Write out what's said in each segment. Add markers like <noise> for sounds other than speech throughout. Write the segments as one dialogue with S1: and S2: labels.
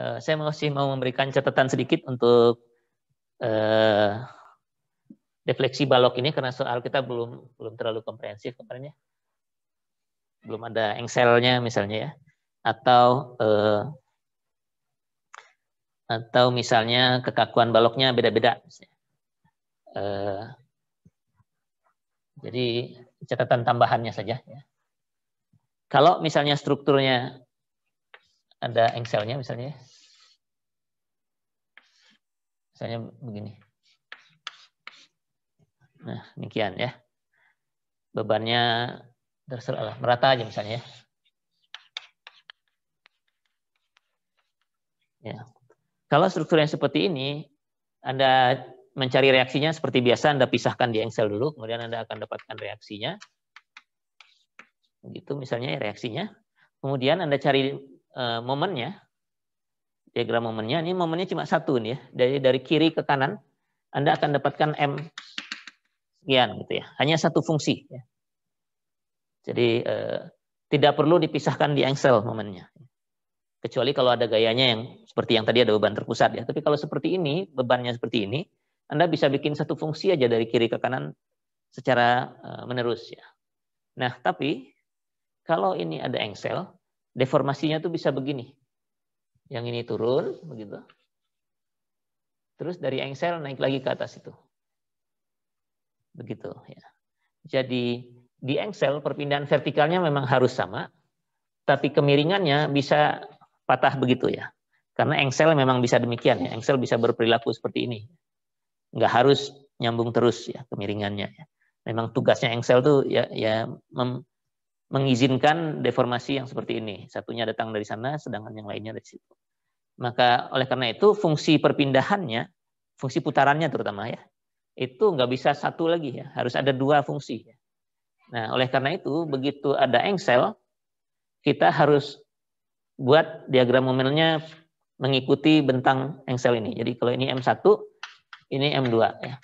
S1: uh, saya masih mau memberikan catatan sedikit untuk uh, eh, defleksi balok ini karena soal kita belum belum terlalu komprehensif kemarin ya. Belum ada engselnya misalnya ya. Atau uh, atau misalnya kekakuan baloknya beda-beda. Uh, jadi catatan tambahannya saja. Ya. Kalau misalnya strukturnya ada engselnya misalnya. Ya? Misalnya begini. Nah, demikian ya. Bebannya terserah merata aja misalnya ya. ya. Kalau struktur yang seperti ini, Anda mencari reaksinya seperti biasa, Anda pisahkan di engsel dulu, kemudian Anda akan dapatkan reaksinya. Begitu misalnya ya, reaksinya. Kemudian Anda cari uh, momennya, diagram momennya. Ini momennya cuma satu nih ya. Dari dari kiri ke kanan, Anda akan dapatkan m sekian gitu ya. Hanya satu fungsi. Ya. Jadi eh, tidak perlu dipisahkan di engsel momennya. Kecuali kalau ada gayanya yang seperti yang tadi ada beban terpusat ya. Tapi kalau seperti ini, bebannya seperti ini, Anda bisa bikin satu fungsi aja dari kiri ke kanan secara eh, menerus ya. Nah, tapi kalau ini ada engsel, Deformasinya tuh bisa begini. Yang ini turun, begitu. Terus dari engsel naik lagi ke atas itu. Begitu ya. Jadi di engsel perpindahan vertikalnya memang harus sama, tapi kemiringannya bisa patah begitu ya. Karena engsel memang bisa demikian ya. Engsel bisa berperilaku seperti ini. Enggak harus nyambung terus ya kemiringannya. Ya. Memang tugasnya engsel tuh ya, ya mem, mengizinkan deformasi yang seperti ini. Satunya datang dari sana, sedangkan yang lainnya dari situ. Maka oleh karena itu fungsi perpindahannya, fungsi putarannya terutama ya, itu nggak bisa satu lagi ya, harus ada dua fungsi. Ya. Nah oleh karena itu begitu ada engsel, kita harus buat diagram momennya mengikuti bentang engsel ini. Jadi kalau ini M1, ini M2 ya.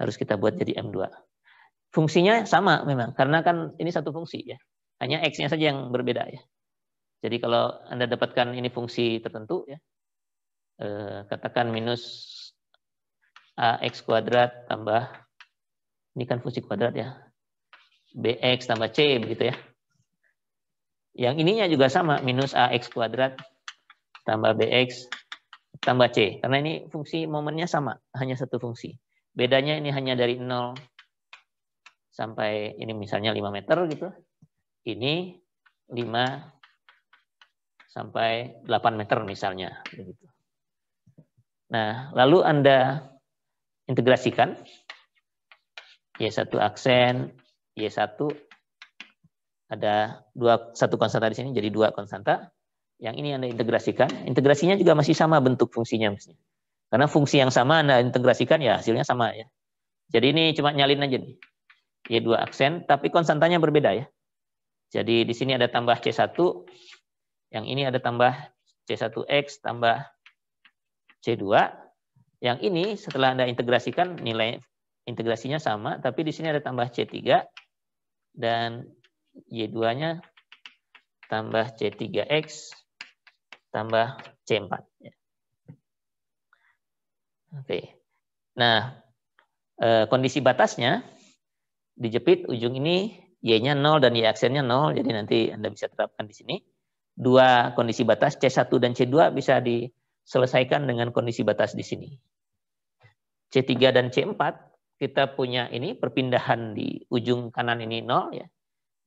S1: Harus kita buat jadi M2. Fungsinya sama memang, karena kan ini satu fungsi ya. Hanya X-nya saja yang berbeda ya. Jadi kalau Anda dapatkan ini fungsi tertentu ya, eh, katakan minus AX kuadrat tambah, ini kan fungsi kuadrat ya, BX tambah C begitu ya. Yang ininya juga sama, minus AX kuadrat tambah BX tambah C. Karena ini fungsi momennya sama, hanya satu fungsi. Bedanya ini hanya dari 0 sampai ini misalnya 5 meter gitu. Ini 5 sampai 8 meter misalnya Nah, lalu Anda integrasikan Y1 aksen Y1 ada dua satu konstanta di sini jadi dua konstanta. Yang ini Anda integrasikan, integrasinya juga masih sama bentuk fungsinya misalnya. Karena fungsi yang sama Anda integrasikan ya hasilnya sama ya. Jadi ini cuma nyalin aja nih. Y2 ya, aksen, tapi konstantanya berbeda ya. Jadi di sini ada tambah C1, yang ini ada tambah C1X tambah C2. Yang ini setelah Anda integrasikan nilai integrasinya sama, tapi di sini ada tambah C3 dan Y2-nya tambah C3X tambah C4. Oke. Nah, eh, kondisi batasnya dijepit ujung ini Y-nya 0 dan Y aksennya 0, jadi nanti Anda bisa terapkan di sini. Dua kondisi batas C1 dan C2 bisa diselesaikan dengan kondisi batas di sini. C3 dan C4 kita punya ini perpindahan di ujung kanan ini 0 ya.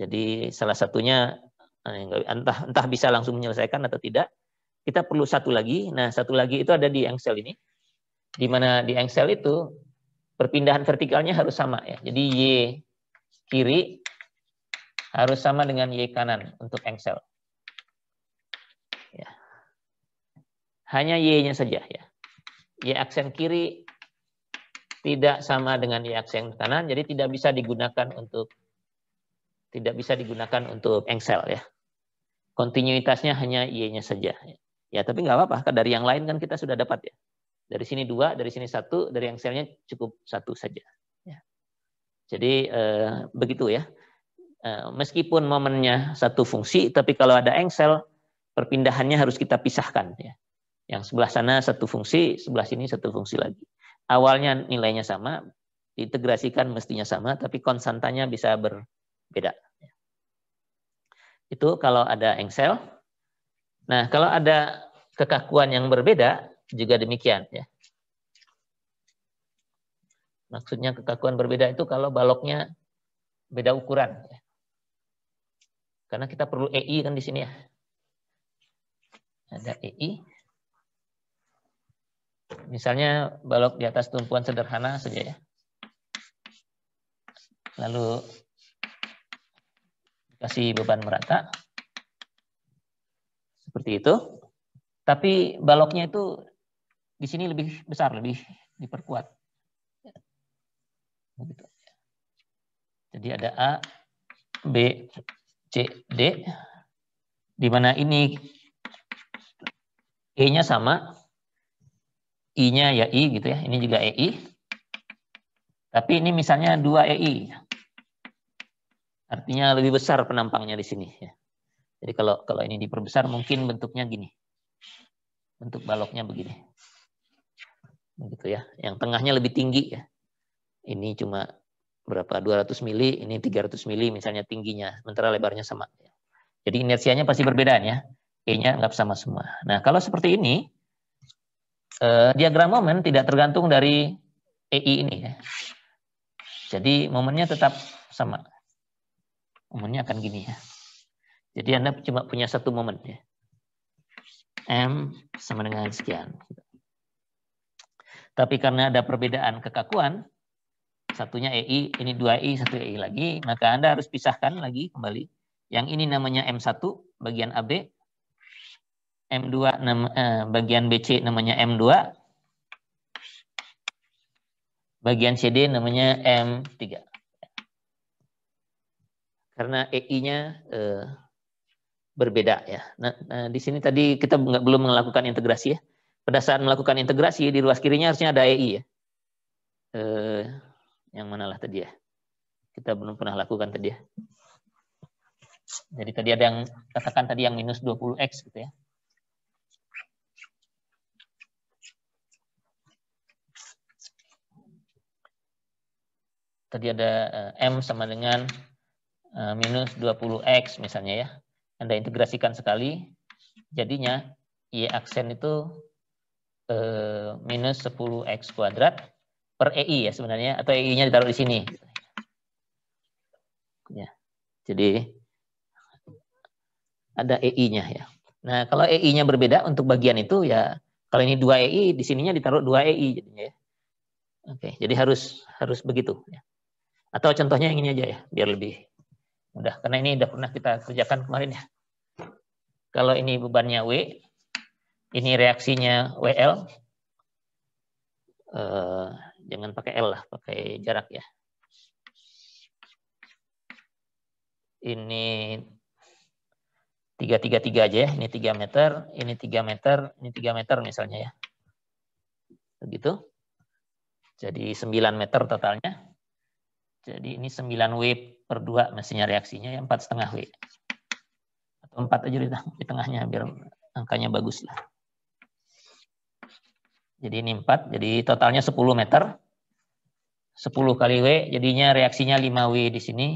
S1: Jadi salah satunya eh, entah entah bisa langsung menyelesaikan atau tidak. Kita perlu satu lagi. Nah, satu lagi itu ada di engsel ini. Di mana di engsel itu perpindahan vertikalnya harus sama ya. Jadi Y kiri harus sama dengan Y kanan untuk engsel. Ya. Hanya Y-nya saja ya. Y aksen kiri tidak sama dengan Y aksen kanan, jadi tidak bisa digunakan untuk tidak bisa digunakan untuk engsel ya. Kontinuitasnya hanya Y-nya saja. Ya, ya tapi nggak apa-apa. Kan dari yang lain kan kita sudah dapat ya. Dari sini dua, dari sini satu, dari yang selnya cukup satu saja. Ya. Jadi eh, begitu ya. Eh, meskipun momennya satu fungsi, tapi kalau ada engsel, perpindahannya harus kita pisahkan. Ya. Yang sebelah sana satu fungsi, sebelah sini satu fungsi lagi. Awalnya nilainya sama, diintegrasikan mestinya sama, tapi konstantanya bisa berbeda. Ya. Itu kalau ada engsel. Nah, kalau ada kekakuan yang berbeda, juga demikian ya. Maksudnya kekakuan berbeda itu kalau baloknya beda ukuran. Ya. Karena kita perlu EI kan di sini ya. Ada EI. Misalnya balok di atas tumpuan sederhana saja ya. Lalu kasih beban merata. Seperti itu. Tapi baloknya itu di sini lebih besar, lebih diperkuat. Jadi ada A, B, C, D, di mana ini E-nya sama, I-nya ya I gitu ya, ini juga EI. Tapi ini misalnya 2 EI. Artinya lebih besar penampangnya di sini ya. Jadi kalau kalau ini diperbesar mungkin bentuknya gini. Bentuk baloknya begini gitu ya. Yang tengahnya lebih tinggi ya. Ini cuma berapa 200 mili, ini 300 mili misalnya tingginya, sementara lebarnya sama. Jadi inersianya pasti berbeda ya. E-nya anggap sama semua. Nah, kalau seperti ini eh, diagram momen tidak tergantung dari EI ini ya. Jadi momennya tetap sama. Momennya akan gini ya. Jadi Anda cuma punya satu momen ya. M sama dengan sekian. Tapi karena ada perbedaan kekakuan, satunya EI, ini dua ei satu EI lagi, maka Anda harus pisahkan lagi kembali. Yang ini namanya M1 bagian AB, M2 eh, bagian BC namanya M2, bagian CD namanya M3. Karena EI-nya eh, berbeda ya. Nah, nah, di sini tadi kita belum melakukan integrasi ya pada saat melakukan integrasi di ruas kirinya harusnya ada EI ya. Eh, yang manalah tadi ya. Kita belum pernah lakukan tadi ya. Jadi tadi ada yang katakan tadi yang minus 20x gitu ya. Tadi ada eh, M sama dengan eh, minus 20x misalnya ya. Anda integrasikan sekali, jadinya Y aksen itu Eh, minus 10x kuadrat per EI ya sebenarnya, atau EI-nya ditaruh di sini. Ya. Jadi ada EI-nya ya. Nah, kalau EI-nya berbeda untuk bagian itu ya kalau ini 2 EI di sininya ditaruh 2 EI jadinya ya. Oke, jadi harus harus begitu ya. Atau contohnya yang ini aja ya, biar lebih mudah karena ini udah pernah kita kerjakan kemarin ya. Kalau ini bebannya W, ini reaksinya WL. Eh, jangan pakai L lah, pakai jarak ya. Ini 333 aja ya. Ini 3 meter, ini 3 meter, ini 3 meter misalnya ya. Begitu. Jadi 9 meter totalnya. Jadi ini 9 W per 2 mestinya reaksinya ya 4,5 W. Atau 4 aja di, tengahnya biar angkanya bagus lah. Jadi ini 4, jadi totalnya 10 meter. 10 kali W, jadinya reaksinya 5W di sini.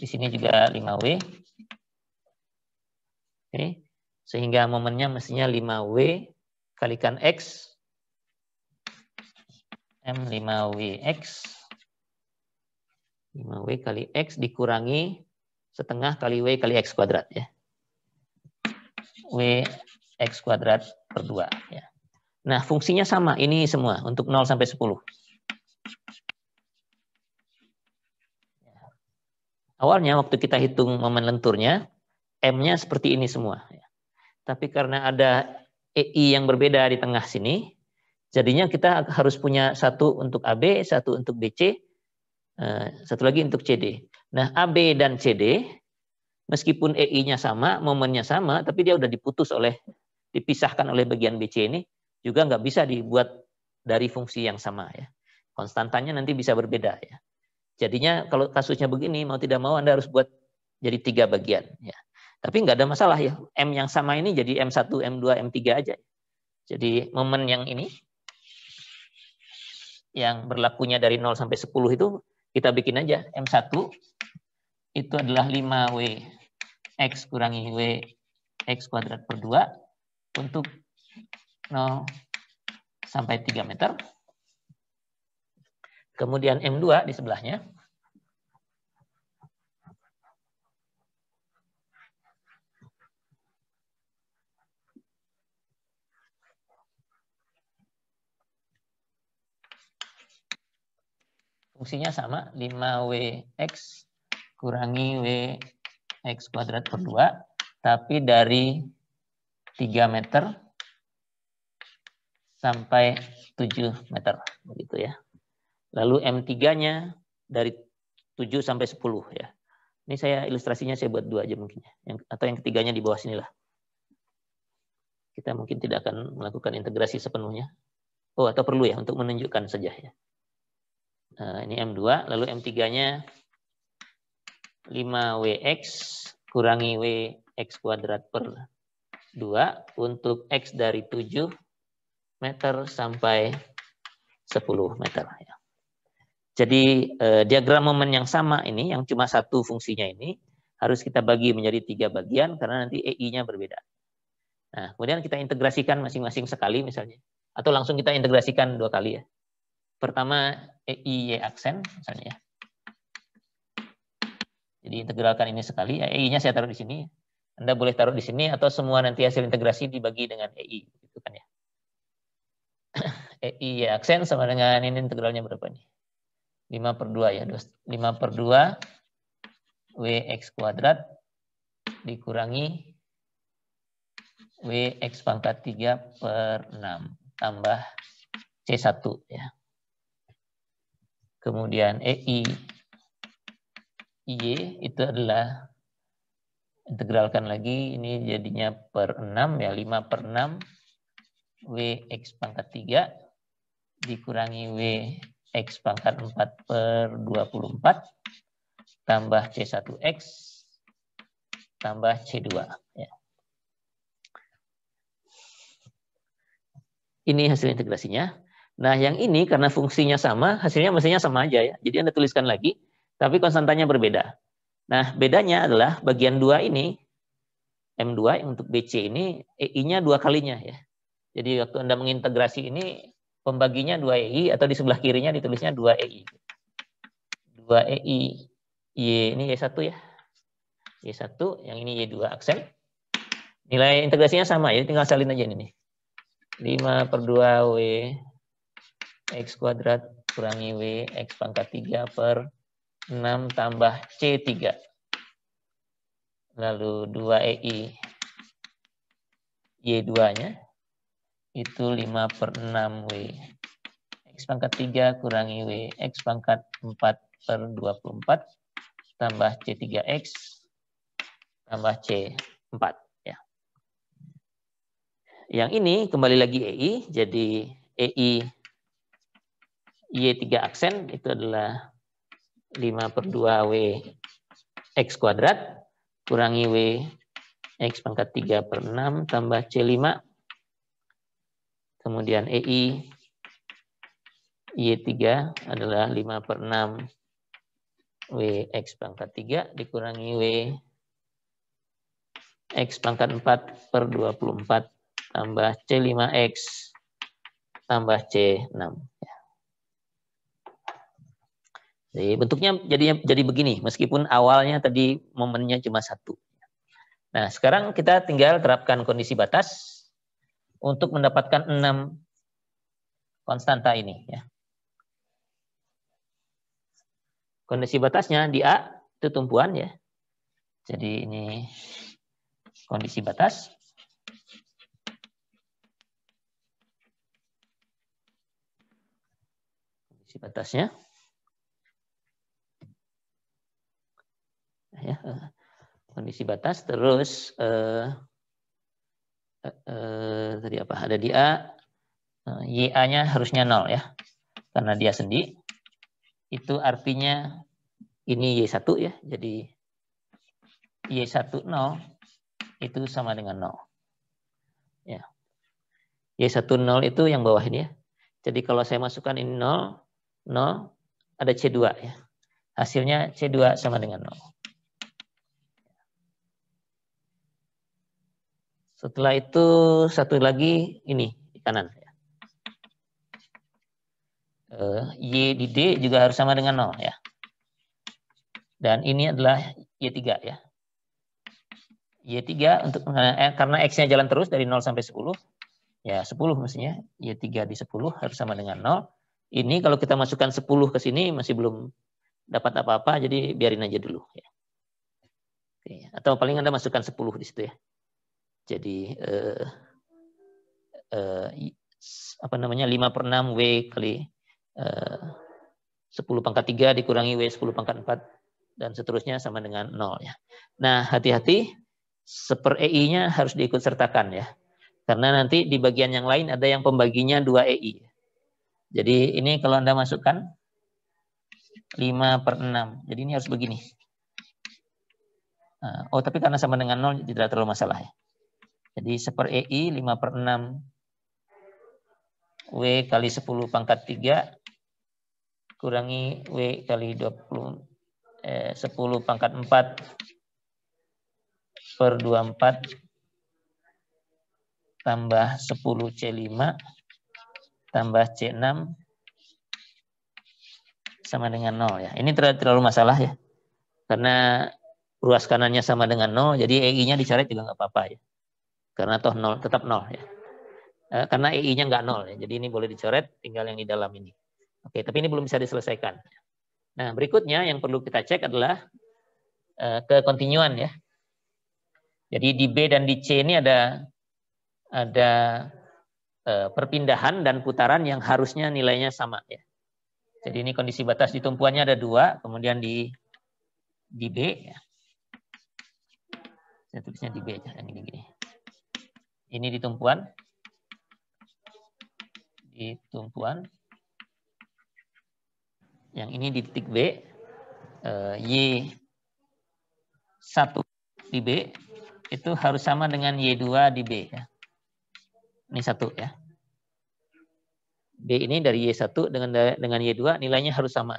S1: Di sini juga 5W. Oke. Sehingga momennya mestinya 5W kalikan X. m 5 w X. 5W kali X dikurangi setengah kali W kali X kuadrat. ya W X kuadrat per 2. Ya. Nah, fungsinya sama ini semua untuk 0 sampai 10. Awalnya waktu kita hitung momen lenturnya, M-nya seperti ini semua. Tapi karena ada EI yang berbeda di tengah sini, jadinya kita harus punya satu untuk AB, satu untuk BC, eh, satu lagi untuk CD. Nah, AB dan CD, meskipun EI-nya sama, momennya sama, tapi dia udah diputus oleh, dipisahkan oleh bagian BC ini, juga nggak bisa dibuat dari fungsi yang sama ya. Konstantanya nanti bisa berbeda ya. Jadinya kalau kasusnya begini mau tidak mau Anda harus buat jadi tiga bagian ya. Tapi nggak ada masalah ya. M yang sama ini jadi M1, M2, M3 aja. Jadi momen yang ini yang berlakunya dari 0 sampai 10 itu kita bikin aja M1 itu adalah 5W X kurangi W X kuadrat per 2 untuk 0 sampai 3 meter. Kemudian M2 di sebelahnya. Fungsinya sama, 5WX kurangi WX kuadrat per 2, tapi dari 3 meter sampai 7 meter begitu ya. Lalu M3-nya dari 7 sampai 10 ya. Ini saya ilustrasinya saya buat dua aja mungkin ya. Yang, atau yang ketiganya di bawah sinilah. Kita mungkin tidak akan melakukan integrasi sepenuhnya. Oh, atau perlu ya untuk menunjukkan saja ya. Nah, ini M2, lalu M3-nya 5WX kurangi WX kuadrat per 2 untuk X dari 7 meter sampai 10 meter. Ya. Jadi eh, diagram momen yang sama ini, yang cuma satu fungsinya ini, harus kita bagi menjadi tiga bagian karena nanti EI-nya berbeda. Nah, kemudian kita integrasikan masing-masing sekali misalnya. Atau langsung kita integrasikan dua kali ya. Pertama EI Y aksen misalnya ya. Jadi integralkan ini sekali. Ya, EI-nya saya taruh di sini. Anda boleh taruh di sini atau semua nanti hasil integrasi dibagi dengan EI eh, iya aksen sama dengan ini integralnya berapa nih? 5 per 2 ya. 5 per 2 Wx kuadrat dikurangi Wx pangkat 3 per 6 tambah C1 ya. Kemudian EI eh, Y itu adalah integralkan lagi ini jadinya per 6 ya 5 per 6 Wx pangkat 3 dikurangi W X pangkat 4 per 24 tambah C1X tambah C2. Ya. Ini hasil integrasinya. Nah, yang ini karena fungsinya sama, hasilnya mestinya sama aja ya. Jadi Anda tuliskan lagi, tapi konstantanya berbeda. Nah, bedanya adalah bagian 2 ini, M2 untuk BC ini, EI-nya dua kalinya ya. Jadi waktu Anda mengintegrasi ini, pembaginya 2EI atau di sebelah kirinya ditulisnya 2EI. 2EI Y ini Y1 ya. Y1, yang ini Y2 aksen. Nilai integrasinya sama, ya, tinggal salin aja ini. 5 per 2 W X kuadrat kurangi W X pangkat 3 per 6 tambah C3. Lalu 2EI Y2-nya itu 5 per 6 W. X pangkat 3 kurangi W. X pangkat 4 per 24 tambah C3X tambah C4. Ya. Yang ini kembali lagi EI. Jadi EI Y3 aksen itu adalah 5 per 2 W X kuadrat kurangi W X pangkat 3 per 6 tambah C5 Kemudian EI Y3 e adalah 5 per 6 WX pangkat 3 dikurangi W X pangkat 4 per 24 tambah C5X tambah C6. Jadi bentuknya jadinya jadi begini, meskipun awalnya tadi momennya cuma satu. Nah, sekarang kita tinggal terapkan kondisi batas untuk mendapatkan enam konstanta ini. Ya. Kondisi batasnya di A itu tumpuan ya. Jadi ini kondisi batas. Kondisi batasnya. Ya, eh, kondisi batas terus eh, Eh, tadi apa? Ada di A, eh, YA-nya harusnya nol ya. Karena dia sendi. Itu artinya ini Y1 ya. Jadi Y1 nol itu sama dengan nol. Ya. Y1 nol itu yang bawah ini ya. Jadi kalau saya masukkan ini nol, nol, ada C2 ya. Hasilnya C2 sama dengan nol. Setelah itu satu lagi ini di kanan. Uh, y di D juga harus sama dengan 0 ya. Dan ini adalah Y3 ya. Y3 untuk eh, karena X-nya jalan terus dari 0 sampai 10. Ya, 10 maksudnya. Y3 di 10 harus sama dengan 0. Ini kalau kita masukkan 10 ke sini masih belum dapat apa-apa, jadi biarin aja dulu. Ya. Oke. Atau paling Anda masukkan 10 di situ ya. Jadi uh, uh, apa namanya 5 per 6 W kali eh, uh, 10 pangkat 3 dikurangi W 10 pangkat 4 dan seterusnya sama dengan 0 ya. Nah hati-hati seper EI-nya harus diikut sertakan ya. Karena nanti di bagian yang lain ada yang pembaginya 2 EI. Jadi ini kalau Anda masukkan 5 per 6. Jadi ini harus begini. Oh, tapi karena sama dengan 0 tidak terlalu masalah ya. Jadi 1 e per EI 5 per 6 W kali 10 pangkat 3 kurangi W kali 20 eh, 10 pangkat 4 per 24 tambah 10 C5 tambah C6 sama dengan 0 ya. Ini terlalu, terlalu masalah ya. Karena ruas kanannya sama dengan 0, jadi EI-nya dicoret juga nggak apa-apa ya karena toh nol tetap nol ya. Eh, karena EI-nya nggak nol ya. Jadi ini boleh dicoret tinggal yang di dalam ini. Oke, tapi ini belum bisa diselesaikan. Nah, berikutnya yang perlu kita cek adalah ke eh, kekontinuan ya. Jadi di B dan di C ini ada ada eh, perpindahan dan putaran yang harusnya nilainya sama ya. Jadi ini kondisi batas di tumpuannya ada dua, kemudian di di B ya. Saya tulisnya di B aja yang ini gini ini di tumpuan di tumpuan yang ini di titik B eh, Y1 di B itu harus sama dengan Y2 di B ya. Ini satu ya. B ini dari Y1 dengan dengan Y2 nilainya harus sama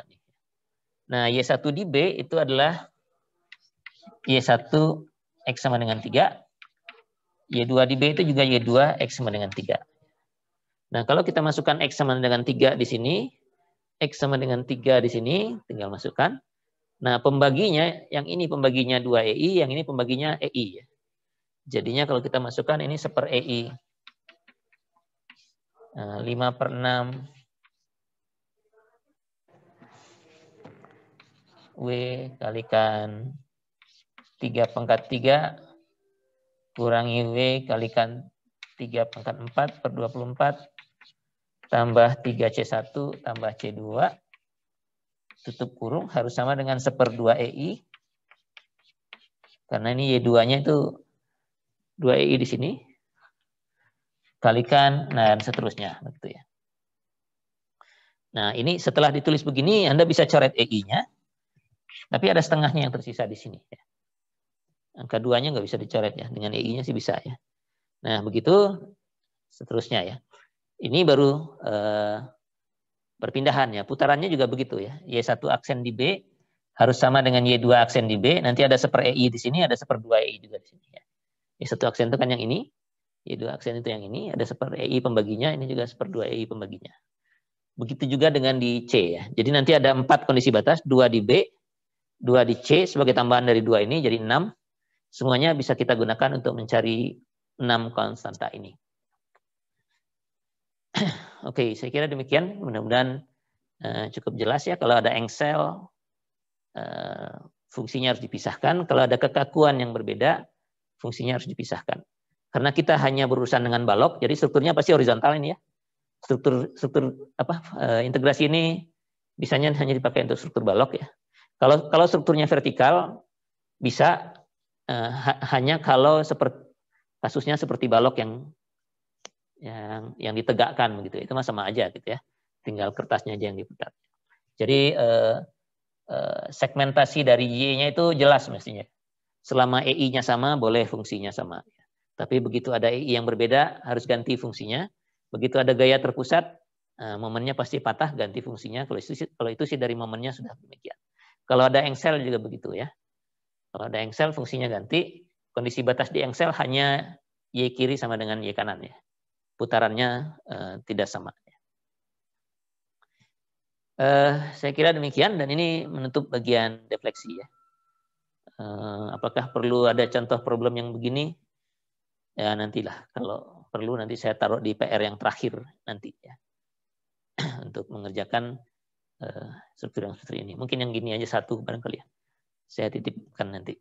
S1: Nah, Y1 di B itu adalah Y1 X sama dengan 3, Y2 di B itu juga Y2 X sama dengan 3. Nah, kalau kita masukkan X sama dengan 3 di sini, X sama dengan 3 di sini, tinggal masukkan. Nah, pembaginya, yang ini pembaginya 2EI, yang ini pembaginya EI. Ya. Jadinya kalau kita masukkan ini seper EI. Nah, 5 per 6 W kalikan 3 pangkat 3 kurangi W kalikan 3 pangkat 4 per 24 tambah 3C1 tambah C2 tutup kurung harus sama dengan 2 EI karena ini Y2-nya e itu 2EI di sini kalikan nah, dan seterusnya begitu ya. Nah, ini setelah ditulis begini Anda bisa coret EI-nya. Tapi ada setengahnya yang tersisa di sini ya. Angka duanya nggak bisa dicoret ya. Dengan EI-nya sih bisa ya. Nah, begitu seterusnya ya. Ini baru eh, perpindahan ya. Putarannya juga begitu ya. Y1 aksen di B harus sama dengan Y2 aksen di B. Nanti ada seper EI di sini, ada seper 2 EI juga di sini ya. Y1 aksen itu kan yang ini. Y2 aksen itu yang ini. Ada seper EI pembaginya, ini juga seper 2 EI pembaginya. Begitu juga dengan di C ya. Jadi nanti ada empat kondisi batas, dua di B, dua di C sebagai tambahan dari dua ini jadi enam Semuanya bisa kita gunakan untuk mencari enam konstanta ini. <clears throat> Oke, okay, saya kira demikian. Mudah-mudahan uh, cukup jelas ya. Kalau ada engsel, uh, fungsinya harus dipisahkan. Kalau ada kekakuan yang berbeda, fungsinya harus dipisahkan. Karena kita hanya berurusan dengan balok, jadi strukturnya pasti horizontal ini ya. Struktur struktur apa uh, integrasi ini bisanya hanya dipakai untuk struktur balok ya. Kalau kalau strukturnya vertikal bisa uh, hanya kalau seperti kasusnya seperti balok yang yang yang ditegakkan begitu itu mah sama aja gitu ya tinggal kertasnya aja yang diputar jadi eh, eh, segmentasi dari y-nya itu jelas mestinya selama ei-nya sama boleh fungsinya sama tapi begitu ada ei yang berbeda harus ganti fungsinya begitu ada gaya terpusat eh, momennya pasti patah ganti fungsinya kalau itu kalau itu sih dari momennya sudah demikian kalau ada engsel juga begitu ya kalau ada engsel fungsinya ganti, kondisi batas di engsel hanya y kiri sama dengan y kanan ya. Putarannya eh, tidak sama. Uh, saya kira demikian dan ini menutup bagian defleksi ya. Uh, apakah perlu ada contoh problem yang begini? Ya nantilah kalau perlu nanti saya taruh di PR yang terakhir nanti ya <clears throat> untuk mengerjakan uh, struktur yang seperti ini. Mungkin yang gini aja satu barangkali ya saya titipkan nanti.